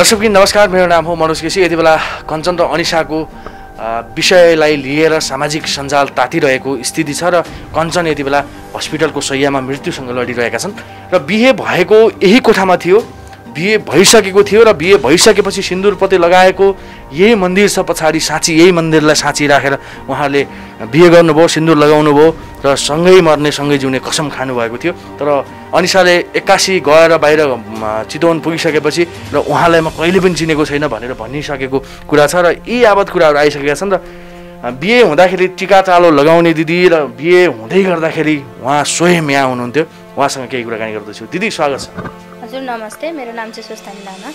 दर्शक नमस्कार मेरो नाम हो मनोज केसी यति बेला कञ्चन र अनिसाको विषयलाई लिएर सामाजिक सञ्जाल तातिरहेको स्थिति छ र कञ्चन यति बेला हस्पिटलको सयमा मृत्युसँग लडिरहेका छन् र बिहे भएको यही कोठामा थियो बिहे भइसकेको थियो र बिहे भइसकेपछि सिन्दुरपति लगाएको यही मन्दिर छ पछाडि साँची यही मन्दिरलाई साँची राखेर उहाँले बिहे गर्नुभयो सिन्दुर लगाउनु भयो र सँगै मर्ने सँगै जिउने कसम खानुभएको थियो तर अनिसाले एक्कासी गएर बाहिर चितवन पुगिसकेपछि र उहाँलाई म कहिले पनि चिनेको छैन भनेर भनिसकेको कुरा छ र यी आवत कुराहरू आइसकेका छन् र बिहे हुँदाखेरि टिका चालो लगाउने दिदी र बिहे हुँदै गर्दाखेरि उहाँ स्वयं यहाँ हुनुहुन्थ्यो उहाँसँग केही कुराकानी गर्दछु दिदी स्वागत छ हजुर नमस्ते मेरो नाम चाहिँ सुस्तानी लामा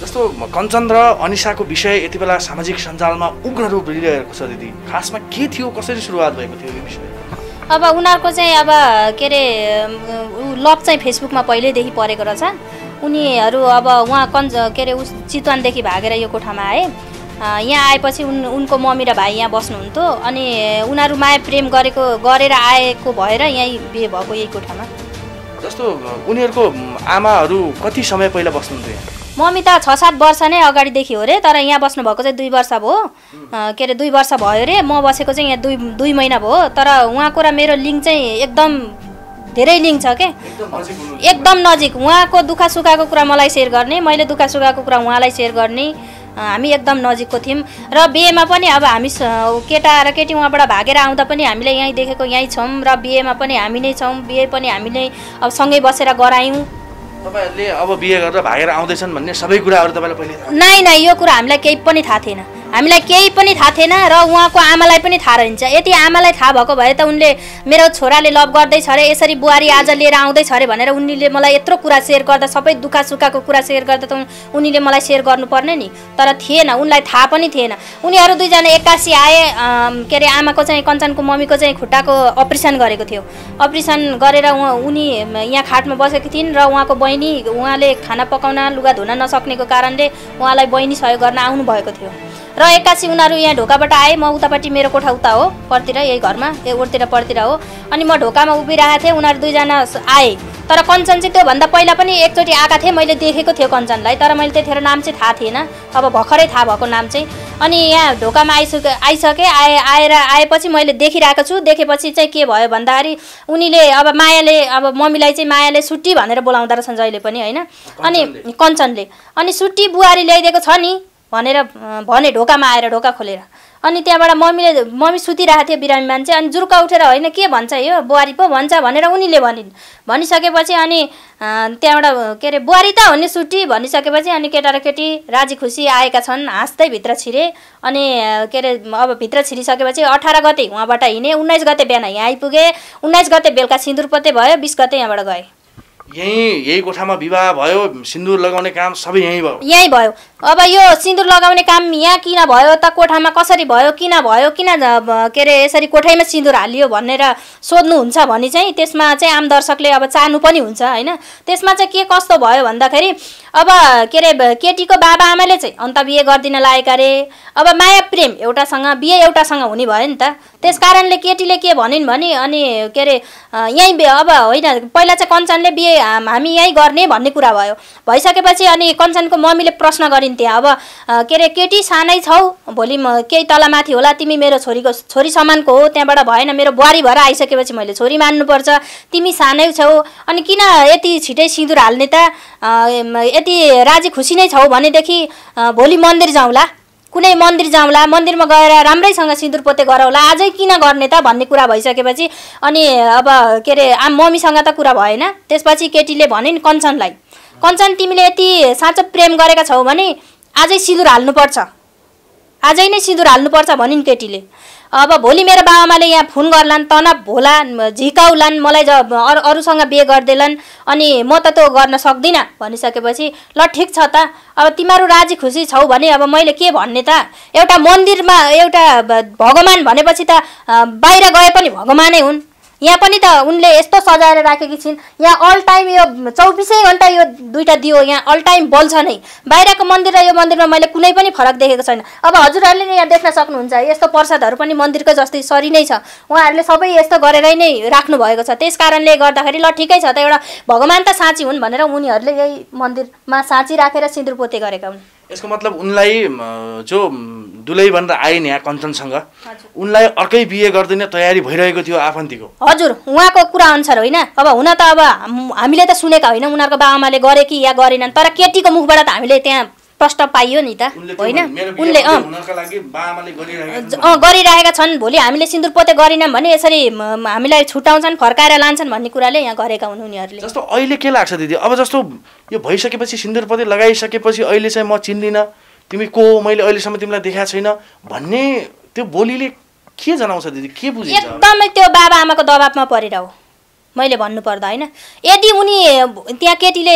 जस्तो कञ्चन र अनिसाको विषय यति बेला सामाजिक सञ्जालमा उग्र रूप लिइरहेको छ दिदी खासमा के थियो कसरी सुरुवात भएको थियो यो विषय अब उनीहरूको चाहिँ अब के अरे लभ चाहिँ फेसबुकमा पहिल्यैदेखि परेको रहेछ उनीहरू अब उहाँ कञ्च के अरे उस चितवनदेखि भागेर यो कोठामा आए यहाँ आएपछि उन उनको मम्मी र भाइ यहाँ बस्नुहुन्थ्यो अनि उनीहरू माया प्रेम गरेको गरेर आएको भएर यहीँ बिहे भएको यही कोठामा जस्तो उनीहरूको आमाहरू कति समय पहिला बस्नुहुन्थ्यो मम्मी त छ सात वर्ष नै अगाडिदेखि हो अरे तर यहाँ बस्नुभएको चाहिँ दुई वर्ष भयो के अरे दुई वर्ष भयो अरे म बसेको चाहिँ यहाँ दुई दुई महिना भयो तर उहाँको र मेरो लिङ्क चाहिँ एकदम धेरै लिङ्क छ के एकदम नजिक उहाँको दुःख सुखको कुरा मलाई सेयर गर्ने मैले दुःख सुखको कुरा उहाँलाई सेयर गर्ने हामी एकदम नजिकको थियौँ र बिहेमा पनि अब हामी केटा र केटी उहाँबाट भागेर आउँदा पनि हामीले यहीँ देखेको यहीँ छौँ र बिहेमा पनि हामी नै छौँ बिहे पनि हामी नै अब सँगै बसेर गरायौँ तपाईँहरूले अब बिहे गरेर भागेर आउँदैछन् भन्ने सबै कुराहरू तपाईँलाई पहिले नै नै यो कुरा हामीलाई केही पनि थाहा थिएन हामीलाई केही पनि थाहा थिएन र उहाँको आमालाई पनि थाहा रहन्छ यति आमालाई थाहा भएको भए त उनले मेरो छोराले लभ गर्दैछ अरे यसरी बुहारी आज लिएर आउँदैछ अरे भनेर उनीले मलाई यत्रो कुरा सेयर गर्दा सबै दुःख सुखको कुरा सेयर गर्दा त उनीले मलाई सेयर गर्नुपर्ने नि तर थिएन उनलाई थाहा पनि थिएन उनीहरू दुईजना एक्कासी आए के अरे आमाको चाहिँ कञ्चनको मम्मीको चाहिँ खुट्टाको अपरेसन गरेको थियो अपरेसन गरेर उहाँ उनी यहाँ खाटमा बसेकी थिइन् र उहाँको बहिनी उहाँले खाना पकाउन लुगा धुन नसक्नेको कारणले उहाँलाई बहिनी सहयोग गर्न आउनुभएको थियो र एक्कासी उनीहरू यहाँ ढोकाबाट आएँ म उतापट्टि मेरो कोठा उता हो परतिर यही घरमा ओरतिर परतिर हो अनि म ढोकामा उभिरहेको थिएँ उनीहरू दुईजना आएँ तर कञ्चन चाहिँ त्योभन्दा पहिला पनि एकचोटि आएका थिएँ मैले देखेको थिएँ कञ्चनलाई तर मैले त्यतिखेर नाम चाहिँ थाहा थिएन अब भर्खरै थाहा भएको नाम चाहिँ अनि यहाँ ढोकामा आइसके आइसकेँ आए आएर आएपछि मैले देखिरहेको छु देखेपछि चाहिँ के भयो भन्दाखेरि उनीले अब मायाले अब मम्मीलाई चाहिँ मायाले सुट्टी भनेर बोलाउँदो रहेछन् जहिले पनि होइन अनि कञ्चनले अनि सुट्टी बुहारी ल्याइदिएको छ नि भनेर भने ढोकामा आएर ढोका खोलेर अनि त्यहाँबाट मम्मीले मम्मी सुतिरहेको थियो बिरामी मान्छे अनि जुर्का उठेर होइन के भन्छ यो बुहारी पो भन्छ भनेर उनीले भनिन् भनिसकेपछि अनि त्यहाँबाट के अरे बुहारी त हो नि सुटी भनिसकेपछि अनि केटा र केटी राजी खुसी आएका छन् हाँस्दै भित्र छिरे अनि के अरे अब भित्र छिरिसकेपछि अठार गते उहाँबाट हिँडे उन्नाइस गते बिहान यहाँ आइपुगेँ उन्नाइस गते बेलुका सिन्दुरपते भयो बिस गते यहाँबाट गएँ यहीँ यही कोठामा विवाह भयो सिन्दुर लगाउने काम सबै यहीँ भयो यहीँ भयो अब यो सिन्दुर लगाउने काम यहाँ किन भयो त कोठामा कसरी भयो किन भयो किन के अरे यसरी कोठैमा सिन्दुर हालियो भनेर सोध्नुहुन्छ भने चाहिँ त्यसमा चाहिँ आम दर्शकले अब चाहनु पनि हुन्छ होइन त्यसमा चाहिँ के कस्तो भयो भन्दाखेरि अब के अरे केटीको बाबाआमाले चाहिँ अन्त बिहे गरिदिन लागेका अरे अब माया प्रेम एउटासँग बिहे एउटासँग हुने भयो नि त त्यस कारणले केटीले के भनिन् भने अनि के अरे यहीँ अब होइन पहिला चाहिँ कञ्चनले बिहे हामी यहीँ गर्ने भन्ने कुरा भयो भइसकेपछि अनि कञ्चनको मम्मीले प्रश्न गरिन् त्यहाँ अब के अरे केटी सानै छौ भोलि म केही तलमाथि होला तिमी मेरो छोरीको छोरी समानको हो त्यहाँबाट भएन मेरो बुहारी भएर आइसकेपछि मैले छोरी मान्नुपर्छ तिमी सानै छौ अनि किन यति छिटै सिँदुर हाल्ने त यति राजी खुसी नै छौ भनेदेखि भोलि मन्दिर जाउँला कुनै मन्दिर जाउँला मन्दिरमा गएर राम्रैसँग सिन्दुर पोते गराउला आजै किन गर्ने त भन्ने कुरा भइसकेपछि अनि अब के अरे आम मम्मीसँग त कुरा भएन त्यसपछि केटीले भने नि कञ्चनलाई कञ्चन तिमीले यति साँचो प्रेम गरेका छौ भने आजै सिन्दुर हाल्नुपर्छ आजै नै सिन्दुर हाल्नुपर्छ भनिन् केटीले अब भोलि मेरो बाबामाले यहाँ फोन गर्लान् तनाव भोला झिकाउलान् मलाई अरू अरूसँग बिहे गरिदिएलान् अनि म त त्यो गर्न सक्दिनँ भनिसकेपछि ल ठिक छ त अब तिमीहरू राजी खुसी छौ भने अब मैले के भन्ने त एउटा मन्दिरमा एउटा भगवान् भनेपछि त बाहिर गए पनि भगवानै हुन् यहाँ पनि त उनले यस्तो सजाएर राखेकी छिन् यहाँ अल टाइम यो चौबिसै घन्टा यो दुइटा दियो यहाँ अल टाइम बल्छ नै बाहिरको मन्दिर र यो मन्दिरमा मैले कुनै पनि फरक देखेको छैन अब हजुरहरूले नै यहाँ देख्न सक्नुहुन्छ यस्तो प्रसादहरू पनि मन्दिरको जस्तै सरी नै छ उहाँहरूले सबै यस्तो गरेरै नै राख्नु भएको छ त्यस कारणले गर्दाखेरि ल ठिकै छ त एउटा भगवान् त साँची हुन् भनेर उनीहरूले यही मन्दिरमा साँची राखेर सिन्दुर पोते गरेका हुन् यसको मतलब उनलाई जो दुलै भनेर नि यहाँ कञ्चनसँग उनलाई अर्कै बिहे गरिदिने तयारी भइरहेको थियो आफन्तीको हजुर उहाँको कुरा अनुसार होइन अब हुन त अब हामीले त सुनेका होइन उनीहरूको बाबामाले गरे कि या गरेनन् तर केटीको मुखबाट त हामीले त्यहाँ प्रश्न पाइयो नि त होइन उनले अँ गरिरहेका छन् भोलि हामीले सिन्दुर पोते गरेनौँ भने यसरी हामीलाई छुट्याउँछन् फर्काएर लान्छन् भन्ने कुराले यहाँ गरेका हुन् उनीहरूले जस्तो अहिले के लाग्छ दिदी अब जस्तो यो भइसकेपछि सिन्दुर पोते लगाइसकेपछि अहिले चाहिँ म चिन्दिनँ तिमी को मैले अहिलेसम्म तिमीलाई देखाएको छैन भन्ने त्यो बोलीले के जनाउँछ दिदी के बुझिन्छ एकदमै त्यो बाबा आमाको दबाबमा परेर हो मैले भन्नुपर्दा होइन यदि उनी त्यहाँ केटीले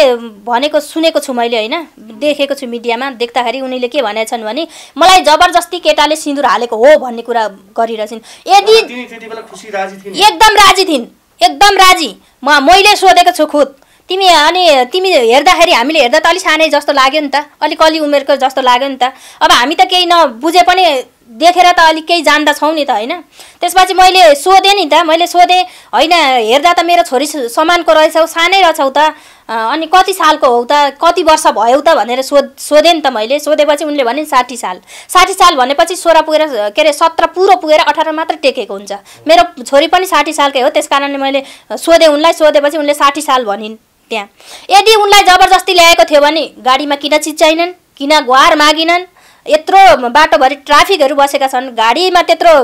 भनेको सुनेको छु मैले होइन देखेको छु मिडियामा देख्दाखेरि उनीले के भनेछन् भने मलाई जबरजस्ती केटाले सिन्दुर हालेको हो भन्ने कुरा गरिरहेछन् यदि एकदम राजी थिइन् एकदम राजी म मैले सोधेको छु खुद तिमी अनि तिमी हेर्दाखेरि हामीले हेर्दा त अलिक सानै जस्तो लाग्यो नि त अलिक अलि उमेरको जस्तो लाग्यो नि त अब हामी त केही नबुझे पनि देखेर त अलिक केही जान्दछौँ नि त होइन त्यसपछि मैले सोधेँ नि त मैले सोधेँ होइन हेर्दा त मेरो छोरी समानको रहेछौ सानै रहेछौ त अनि कति सालको हो त कति वर्ष भयो त भनेर सोध सोधेँ नि त मैले सोधेपछि उनले भने साठी साल साठी साल भनेपछि सोह्र पुगेर के अरे सत्र पुरो पुगेर अठार मात्र टेकेको हुन्छ मेरो छोरी पनि साठी सालकै हो त्यस कारणले मैले सोधेँ उनलाई सोधेपछि उनले साठी साल भनिन् त्यहाँ यदि उनलाई जबरजस्ती ल्याएको थियो भने गाडीमा किन चिच्याइनन् किन गुहार मागिनन् यत्रो बाटोभरि ट्राफिकहरू बसेका छन् गाडीमा त्यत्रो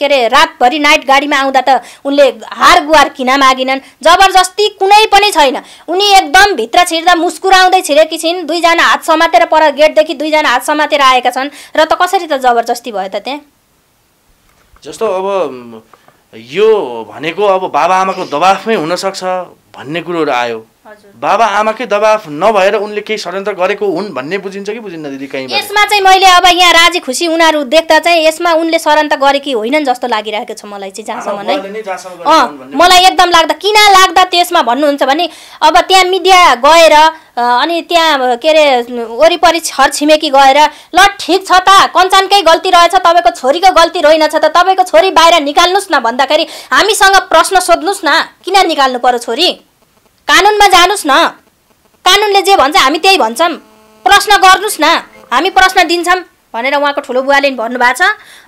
के अरे रातभरि नाइट गाडीमा आउँदा त उनले हार गुहार किन मागिनन् जबरजस्ती कुनै पनि छैन उनी एकदम भित्र छिर्दा मुस्कुराउँदै छिरेकी छिन् दुईजना हात समातेर पर गेटदेखि दुईजना हात समातेर आएका छन् र त कसरी त जबरजस्ती भयो त त्यहाँ जस्तो अब यो भनेको अब बाबाआमाको दबाफमै हुनसक्छ भन्ने कुरोहरू आयो बाबा आमाकै दबाफ नभएर उनले केही षड्यन्त्र गरेको हुन् भन्ने बुझिन्छ कि बुझिन्न दिदी कहीँ यसमा चाहिँ मैले अब यहाँ राजी खुसी उनीहरू देख्दा चाहिँ यसमा उनले षड्यन्त्र गरेकी होइनन् जस्तो लागिरहेको छ मलाई चाहिँ जहाँसम्म अँ मलाई एकदम लाग्दा किन लाग्दा त्यसमा भन्नुहुन्छ भने अब त्यहाँ मिडिया गएर अनि त्यहाँ के अरे वरिपरि छरछिमेकी गएर ल ठिक छ त कञ्चनकै गल्ती रहेछ तपाईँको छोरीको गल्ती रहेनछ त तपाईँको छोरी बाहिर निकाल्नुहोस् न भन्दाखेरि हामीसँग प्रश्न सोध्नुहोस् न किन निकाल्नु पर्यो छोरी कानुनमा जानुहोस् न कानुनले जे भन्छ हामी त्यही भन्छौँ प्रश्न गर्नुहोस् न हामी प्रश्न दिन्छौँ भनेर उहाँको ठुलो बुवाले भन्नुभएको छ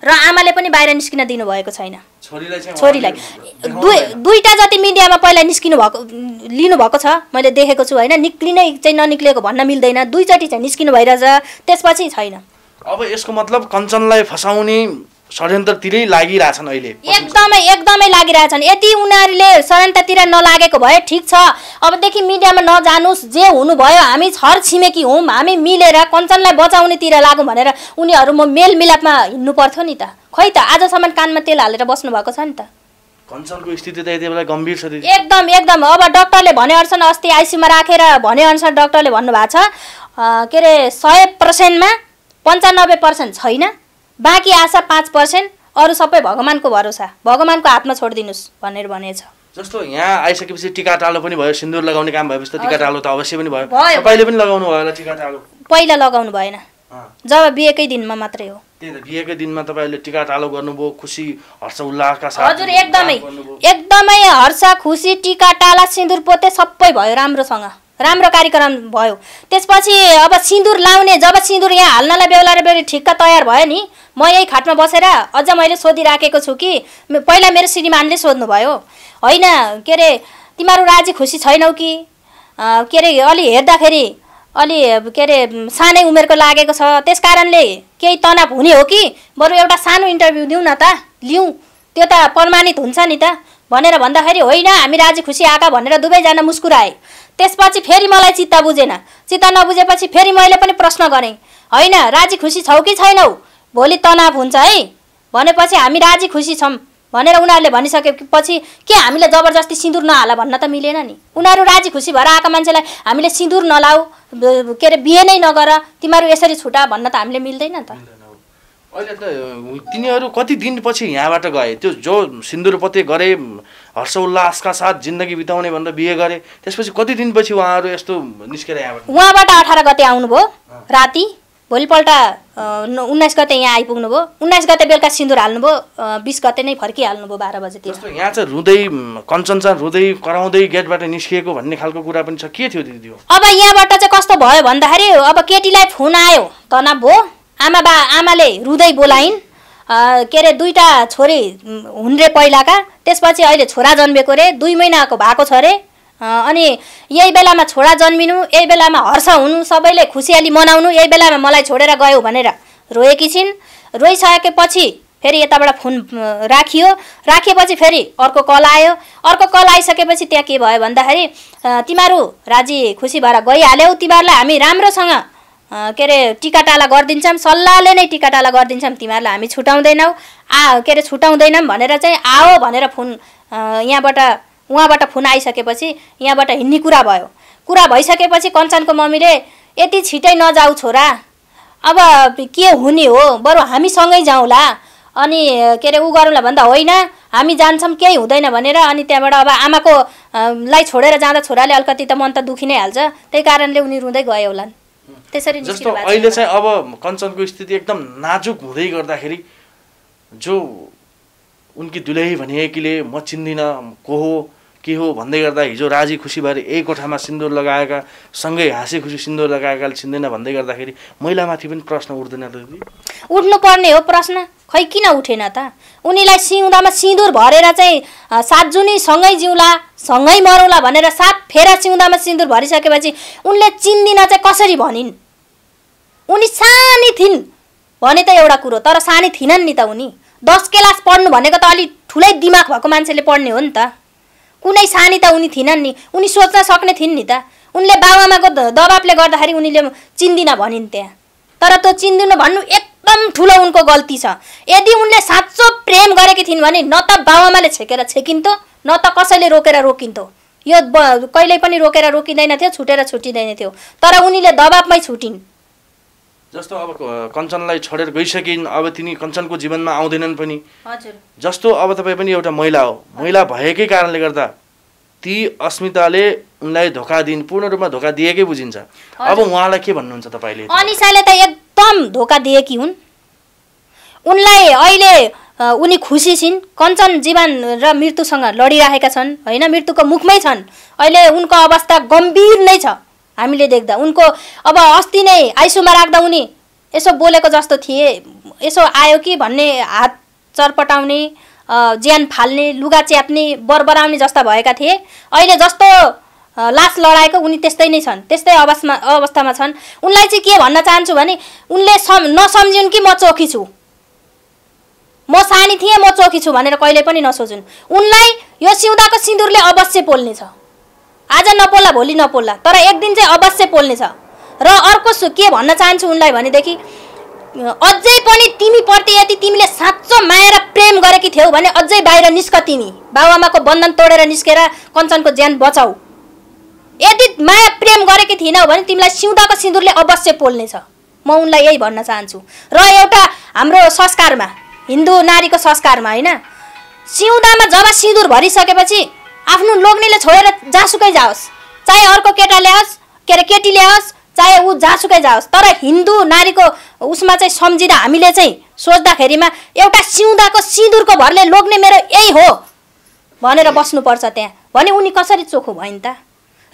र आमाले पनि बाहिर निस्किन दिनुभएको छैन छोरीलाई दुई दुईवटा जति मिडियामा पहिला निस्किनु भएको लिनुभएको छ मैले देखेको छु होइन निक्लिनै चाहिँ ननिक्लिएको भन्न मिल्दैन दुईचोटि चाहिँ निस्किनु भइरहेछ त्यसपछि छैन अब यसको मतलब कञ्चनलाई फसाउने षड्यन्त्रतिरै लागिरहेछन् अहिले एकदमै एकदमै लागिरहेछन् यदि उनीहरूले षड्यन्त्रतिर नलागेको भए ठिक छ अबदेखि मिडियामा नजानुस् जे हुनुभयो हामी छर छिमेकी हौँ हामी मिलेर कञ्चनलाई बचाउनेतिर लागौँ भनेर उनीहरू म मेलमिलापमा हिँड्नु पर्थ्यो नि त खै त आजसम्म कानमा तेल हालेर बस्नु भएको छ नि त कञ्चनको स्थिति त यति बेला गम्भीर छ एकदम एकदम अब डक्टरले भनेअनुसार अस्ति आइसियुमा राखेर भनेअनुसार डक्टरले भन्नुभएको छ के अरे सय पर्सेन्टमा पन्चानब्बे पर्सेन्ट छैन बाँकी आशा पाँच पर्सेन्ट अरू सबै भगवान्को भरोसा भगवान्को हातमा छोडिदिनुहोस् भनेर भनेछ जस्तो यहाँ आइसकेपछि टिका टालो पनि भयो सिन्दुर लगाउने काम भएपछि त टिका टालो त अवश्य पनि भयो पहिले पनि लगाउनु भयो होला टिका टालो पहिला लगाउनु भएन जब बिहेकै दिनमा मात्रै हो त्यही त बिहेकै दिनमा तपाईँले टिका टालो गर्नुभयो खुसी हर्ष उल्लासका साथ हजुर एकदमै एकदमै हर्ष खुसी टिका टाला सिन्दुर पोते सबै भयो राम्रोसँग राम्रो कार्यक्रम भयो त्यसपछि अब सिन्दुर लाउने जब सिन्दुर यहाँ हाल्नलाई बेहुला र बेहुली ठिक्क तयार भयो नि म यही खाटमा बसेर अझ मैले सोधिराखेको छु कि पहिला मेरो श्रीमानले सोध्नुभयो होइन के अरे तिमीहरू राजी खुसी छैनौ कि के अरे अलि हेर्दाखेरि अलि के अरे सानै उमेरको लागेको छ त्यस कारणले केही तनाव हुने हो कि बरु एउटा सानो इन्टरभ्यू दिउँ न त लिउँ त्यो त प्रमाणित हुन्छ नि त भनेर भन्दाखेरि होइन हामी राजी खुसी आएका भनेर दुवैजना मुस्कुराए त्यसपछि फेरि मलाई चित्त बुझेन चित्त नबुझेपछि फेरि मैले पनि प्रश्न गरेँ होइन राजी खुसी छौ कि छैनौ भोलि तनाव हुन्छ है भनेपछि हामी राजी खुसी छौँ भनेर उनीहरूले भनिसकेपछि के हामीले जबरजस्ती सिन्दुर नहाला भन्न त मिलेन नि उनीहरू राजी खुसी भएर आएको मान्छेलाई हामीले सिन्दुर नलाऊ के अरे बिहे नै नगर तिमीहरू यसरी छुटा भन्न त हामीले मिल्दैन त अहिले त तिनीहरू कति दिनपछि यहाँबाट गए त्यो जो सिन्दुरपते गरे हर्ष साथ जिन्दगी बिताउने भनेर बिहे गरे त्यसपछि कति दिनपछि उहाँहरू यस्तो निस्केर यहाँबाट उहाँबाट अठार गते आउनुभयो राति भोलिपल्ट उन्नाइस गते यहाँ आइपुग्नु भयो उन्नाइस गते बेलुका सिन्दुर हाल्नुभयो बिस गते नै फर्किहाल्नु भयो बाह्र बजेतिर यहाँ चाहिँ रुँदै कञ्चनचन रुँदै कराउँदै गेटबाट निस्किएको भन्ने खालको कुरा पनि छ के थियो दिदी अब यहाँबाट चाहिँ कस्तो भयो भन्दाखेरि अब केटीलाई फोन आयो तनाव भयो आमा बा आमाले रुँदै बोलाइन् के अरे दुईवटा छोरी हुन् रे पहिलाका त्यसपछि अहिले छोरा जन्मेको रे दुई महिनाको भएको छ रे अनि यही बेलामा छोरा जन्मिनु यही बेलामा हर्ष हुनु सबैले खुसियाली मनाउनु यही बेलामा मलाई छोडेर गयो भनेर रोएकी छिन् रोइसकेपछि फेरि यताबाट फोन राखियो राखेपछि फेरि अर्को कल आयो अर्को कल आइसकेपछि त्यहाँ के भयो भन्दाखेरि तिमीहरू राजी खुसी भएर गइहाल्यौ तिमीहरूलाई हामी राम्रोसँग के अरे टिकाटाला गरिदिन्छौँ सल्लाहले नै टिकाटाला गरिदिन्छौँ तिमीहरूलाई हामी छुट्याउँदैनौँ आ के अरे छुट्याउँदैनौँ भनेर चाहिँ आओ भनेर फोन यहाँबाट उहाँबाट फोन आइसकेपछि यहाँबाट हिँड्ने कुरा भयो कुरा भइसकेपछि कञ्चनको मम्मीले यति छिटै नजाऊ छोरा अब के हुने हो बरु हामीसँगै जाउँला अनि के अरे ऊ गरौँला भन्दा होइन हामी जान्छौँ केही हुँदैन भनेर अनि त्यहाँबाट अब आमाको लाई छोडेर जाँदा छोराले अलिकति त मन त दुखी नै हाल्छ त्यही कारणले उनी रुँदै गयो होलान् त्यसरी जस्तो अहिले चाहिँ अब कञ्चनको स्थिति एकदम नाजुक हुँदै गर्दाखेरि जो उनकी दुलही भनिएकीले म चिन्दिनँ को हो के हो भन्दै गर्दा हिजो राजी खुसीबारे एक कोठामा सिन्दुर लगाएका सँगै हाँसी खुसी सिन्दुर लगाएकाले छिन्दैन भन्दै गर्दाखेरि महिलामाथि पनि प्रश्न उठ्दैन त पर्ने हो प्रश्न खै किन उठेन त उनीलाई सिउँदामा सिन्दुर भरेर चाहिँ सात जुनी सँगै जिउला सँगै मरौँला भनेर सात फेरा सिउँदामा सिन्दुर भरिसकेपछि उनले चिन्दिन चाहिँ कसरी भनिन् उनी सानी थिइन् भने त एउटा कुरो तर सानी थिएनन् नि त उनी दस क्लास पढ्नु भनेको त अलिक ठुलै दिमाग भएको मान्छेले पढ्ने हो नि त कुनै सानी त उनी थिएनन् नि उनी सोच्न सक्ने थिइन् नि त उनले बाबुआमाको दबाबले गर्दाखेरि उनीले चिन्दिनँ भनिन् त्यहाँ तर त्यो चिन्दिनँ भन्नु एकदम ठुलो उनको गल्ती छ यदि उनले साँचो प्रेम गरेकी थिइन् भने न त बाबुआमाले छेकेर छेकिन्थ्यो न त कसैले रोकेर रोकिन्थ्यो यो कहिल्यै पनि रोकेर रोकिँदैन थियो छुटेर छुटिँदैन थियो तर उनीले दबाबमै छुटिन् जस्तो अब कञ्चनलाई छोडेर गइसकिन् अब तिनी कञ्चनको जीवनमा आउँदैनन् पनि जस्तो अब तपाईँ पनि एउटा महिला हो महिला भएकै कारणले गर्दा ती अस्मिताले उनलाई धोका दिन पूर्ण रूपमा धोका दिएकै बुझिन्छ अब उहाँलाई के भन्नुहुन्छ तपाईँले अनिसाले त एकदम धोका दिएकी हुन् उनलाई अहिले उनी खुसी छिन् कञ्चन जीवन र मृत्युसँग लडिरहेका छन् होइन मृत्युको मुखमै छन् अहिले उनको अवस्था गम्भीर नै छ हामीले देख्दा उनको अब अस्ति नै आइसुमा राख्दा उनी यसो बोलेको जस्तो थिए यसो आयो कि भन्ने हात चरपटाउने ज्यान फाल्ने लुगा च्याप्ने बरबराउने जस्ता भएका थिए अहिले जस्तो लास लडाएको उनी त्यस्तै नै छन् त्यस्तै अवस्थामा अवस्थामा छन् उनलाई चाहिँ के भन्न चाहन्छु भने उनले सम् नसम्झिन् कि म चोखी छु म सानी थिएँ म चोखी छु भनेर कहिले पनि नसोचुन् उनलाई यो सिउँदाको सिन्दुरले अवश्य पोल्नेछ आज नपोल्ला भोलि नपोल्ला तर एक दिन चाहिँ अवश्य पोल्नेछ र अर्को सु के भन्न चाहन्छु उनलाई भनेदेखि अझै पनि तिमीप्रति यदि तिमीले साँचो माया र प्रेम गरेकी थियौ भने अझै बाहिर निस्क तिमी बाबुआमाको बन्धन तोडेर निस्केर कञ्चनको ज्यान बचाऊ यदि माया प्रेम गरेकी थिएनौ भने तिमीलाई सिउँदाको सिन्दुरले अवश्य पोल्नेछ म उनलाई यही भन्न चाहन्छु र एउटा हाम्रो संस्कारमा हिन्दू नारीको संस्कारमा होइन सिउँदामा जब सिन्दुर भरिसकेपछि आफ्नो लोग्नेले छोडेर जहाँसुकै जाओस् चाहे अर्को केटा ल्याओस् के अरे केटी ल्याओस् चाहे ऊ जहाँसुकै जाओस् तर हिन्दू नारीको उसमा चाहिँ सम्झिँदा हामीले चाहिँ सोच्दाखेरिमा एउटा सिउँदाको सिँदुरको भरले लोग्ने मेरो यही हो भनेर बस्नुपर्छ त्यहाँ भने उनी कसरी चोखो भइन् त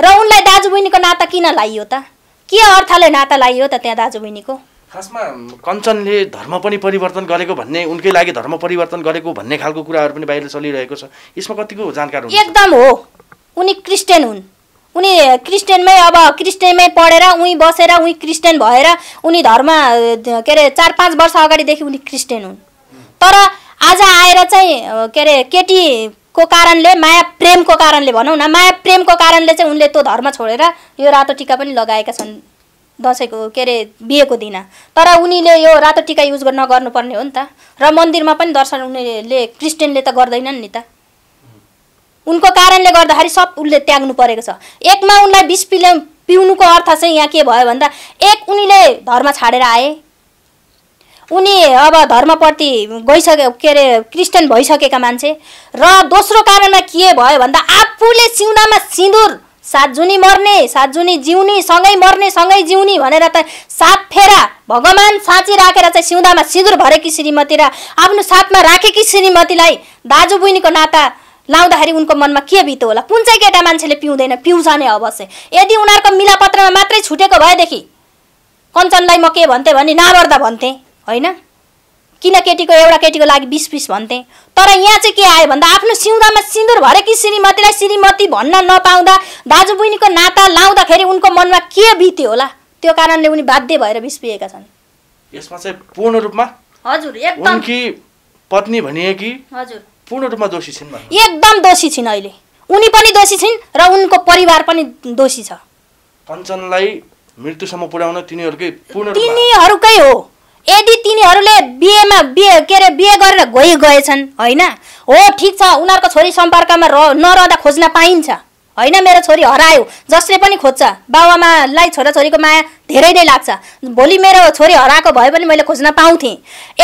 र उनलाई दाजुबहिनीको नाता किन लाइयो त के अर्थले नाता लाइयो त त्यहाँ दाजुबहिनीको खासमा कञ्चनले धर्म पनि परिवर्तन गरेको भन्ने उनकै लागि धर्म परिवर्तन गरेको भन्ने खालको कुराहरू पनि बाहिर चलिरहेको छ यसमा कतिको जानकार एकदम हो उनी क्रिस्चियन हुन् उनी क्रिस्चियनमै अब क्रिस्चियनमै पढेर उही बसेर उही क्रिस्चियन भएर उनी धर्म के अरे चार पाँच वर्ष अगाडिदेखि उनी क्रिस्चियन हुन् तर आज आएर चाहिँ के अरे केटीको कारणले माया प्रेमको कारणले भनौँ न माया प्रेमको कारणले चाहिँ उनले त्यो धर्म छोडेर यो रातो टिका पनि लगाएका छन् दसैँको के अरे बिहेको दिन तर उनीले यो रातो टिका युज नगर्नुपर्ने हो नि त र मन्दिरमा पनि दर्शन उनीहरूले क्रिस्चियनले त गर्दैनन् नि त उनको कारणले गर्दाखेरि सब उसले त्याग्नु परेको छ एकमा उनलाई बिस पिल पिउनुको अर्थ चाहिँ यहाँ के भयो भन्दा एक उनीले धर्म छाडेर आए उनी अब धर्मप्रति गइसके के अरे क्रिस्चियन भइसकेका मान्छे र दोस्रो कारणमा के भयो भन्दा आफूले सिउनामा सिन्दुर सात जुनी मर्ने सात जुनी जिउने सँगै मर्ने सँगै जिउने भनेर त सात फेरा भगवान् साँची राखेर चाहिँ सिउँदामा सिँदुर भरेकी श्रीमती र आफ्नो साथमा राखेकी श्रीमतीलाई दाजु बहिनीको नाता लाउँदाखेरि उनको मनमा के भितो होला कुन चाहिँ केटा मान्छेले पिउँदैन पिउँछ नै अवश्य यदि उनीहरूको मिलापत्रमा मात्रै छुटेको भएदेखि कञ्चनलाई म के भन्थेँ भने नाबर्दा भन्थेँ होइन किन केटीको एउटा केटीको लागि बिस बिस भन्थे तर यहाँ चाहिँ के आयो भन्दा आफ्नो सिउँदामा सिन्दुर भरेकी श्रीमतीलाई श्रीमती भन्न नपाउँदा दाजु बहिनीको नाता लाउँदाखेरि उनको मनमा के बित्यो होला त्यो कारणले उनी बाध्य भएर पिएका छन् यसमा चाहिँ पूर्ण रूपमा हजुर एकदम पत्नी भनिएकी हजुर पूर्ण रूपमा दोषी छिन् एकदम दोषी छिन् अहिले उनी पनि दोषी छिन् र उनको परिवार पनि दोषी छ कञ्चनलाई मृत्युसम्म पुर्याउन तिनीहरूकै पूर्ण तिनीहरूकै हो यदि तिनीहरूले बिहेमा बिहे के अरे बिहे गरेर गइ गएछन् होइन हो ठिक छ उनीहरूको छोरी सम्पर्कमा रह नरहँदा खोज्न पाइन्छ होइन मेरो छोरी हरायो जसले पनि खोज्छ बाबुआमालाई छोराछोरीको माया धेरै नै लाग्छ भोलि मेरो छोरी हराएको भए पनि मैले खोज्न पाउँथेँ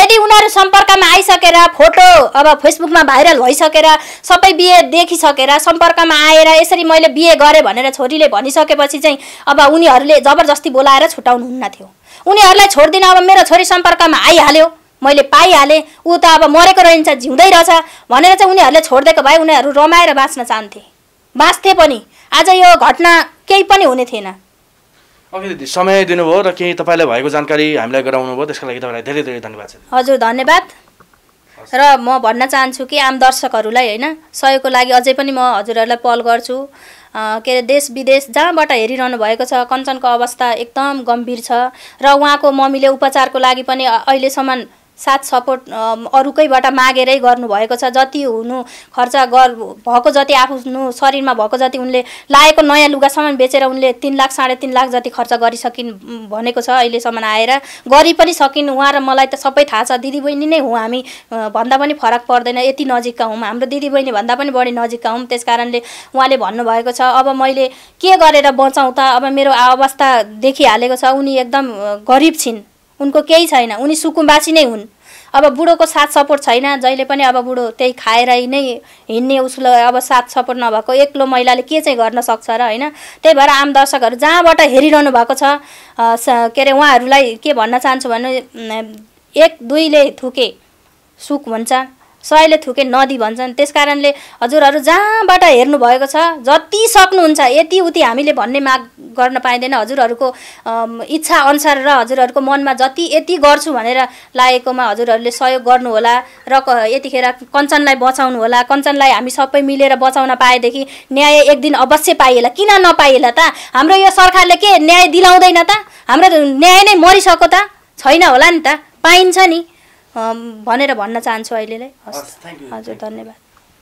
यदि उनीहरू सम्पर्कमा आइसकेर फोटो अब फेसबुकमा भाइरल भइसकेर सबै बिहे देखिसकेर सम्पर्कमा आएर यसरी मैले बिहे गरेँ भनेर छोरीले भनिसकेपछि चाहिँ अब उनीहरूले जबरजस्ती बोलाएर हुन्न थियो उनीहरूलाई छोडिदिन अब मेरो छोरी सम्पर्कमा आइहाल्यो मैले पाइहालेँ ऊ त अब मरेको रहन्छ जिउँदै रहेछ भनेर चाहिँ उनीहरूले छोडिदिएको भए उनीहरू रमाएर बाँच्न चाहन्थे बाँच्थे पनि आज यो घटना केही पनि हुने थिएन अघि समय दिनुभयो र केही तपाईँलाई भएको जानकारी हामीलाई गराउनु भयो त्यसको लागि तपाईँलाई धेरै धेरै धन्यवाद हजुर धन्यवाद र म भन्न चाहन्छु कि आम दर्शकहरूलाई होइन सहयोगको लागि अझै पनि म हजुरहरूलाई पहल गर्छु के अरे देश विदेश जहाँबाट हेरिरहनु भएको छ कञ्चनको अवस्था एकदम गम्भीर छ र उहाँको मम्मीले उपचारको लागि पनि अहिलेसम्म साथ सपोर्ट अरूकैबाट मागेरै गर्नुभएको छ जति हुनु खर्च गर भएको जति आफ्नो शरीरमा भएको जति उनले लाएको नयाँ लुगासम्म बेचेर उनले तिन लाख साढे तिन लाख जति खर्च गरिसकिन् भनेको छ अहिलेसम्म आएर गरि पनि सकिन् उहाँ र मलाई त सबै थाहा छ दिदीबहिनी नै हुँ हामी भन्दा पनि फरक पर्दैन यति नजिकका हौँ हाम्रो दिदीबहिनी भन्दा पनि बढी नजिकका हौँ त्यस कारणले उहाँले भन्नुभएको छ अब मैले के गरेर बचाउँ त अब मेरो अवस्था देखिहालेको छ उनी एकदम गरिब छिन् उनको केही छैन उनी सुकुम्बासी नै हुन् अब बुढोको साथ सपोर्ट छैन जहिले पनि अब बुढो त्यही खाएरै नै हिँड्ने उसलाई अब साथ सपोर्ट नभएको एक्लो महिलाले के चाहिँ गर्न सक्छ र होइन त्यही भएर आम दर्शकहरू जहाँबाट हेरिरहनु भएको छ के अरे उहाँहरूलाई के भन्न चाहन्छु भने एक दुईले थुके सुख हुन्छ सयले थुके नदी भन्छन् त्यस कारणले हजुरहरू जहाँबाट हेर्नुभएको छ जति सक्नुहुन्छ यति उति हामीले भन्ने माग गर्न पाइँदैन हजुरहरूको इच्छा अनुसार र हजुरहरूको मनमा जति यति गर्छु भनेर लागेकोमा हजुरहरूले सहयोग गर्नुहोला र यतिखेर कञ्चनलाई बचाउनु होला कञ्चनलाई हामी सबै मिलेर बचाउन पाएदेखि न्याय एक दिन अवश्य पाइएला किन नपाइएला त हाम्रो यो सरकारले के न्याय दिलाउँदैन त हाम्रो न्याय नै मरिसक्यो त छैन होला नि त पाइन्छ नि भनेर भन्न चाहन्छु अहिलेलाई हस् हजुर धन्यवाद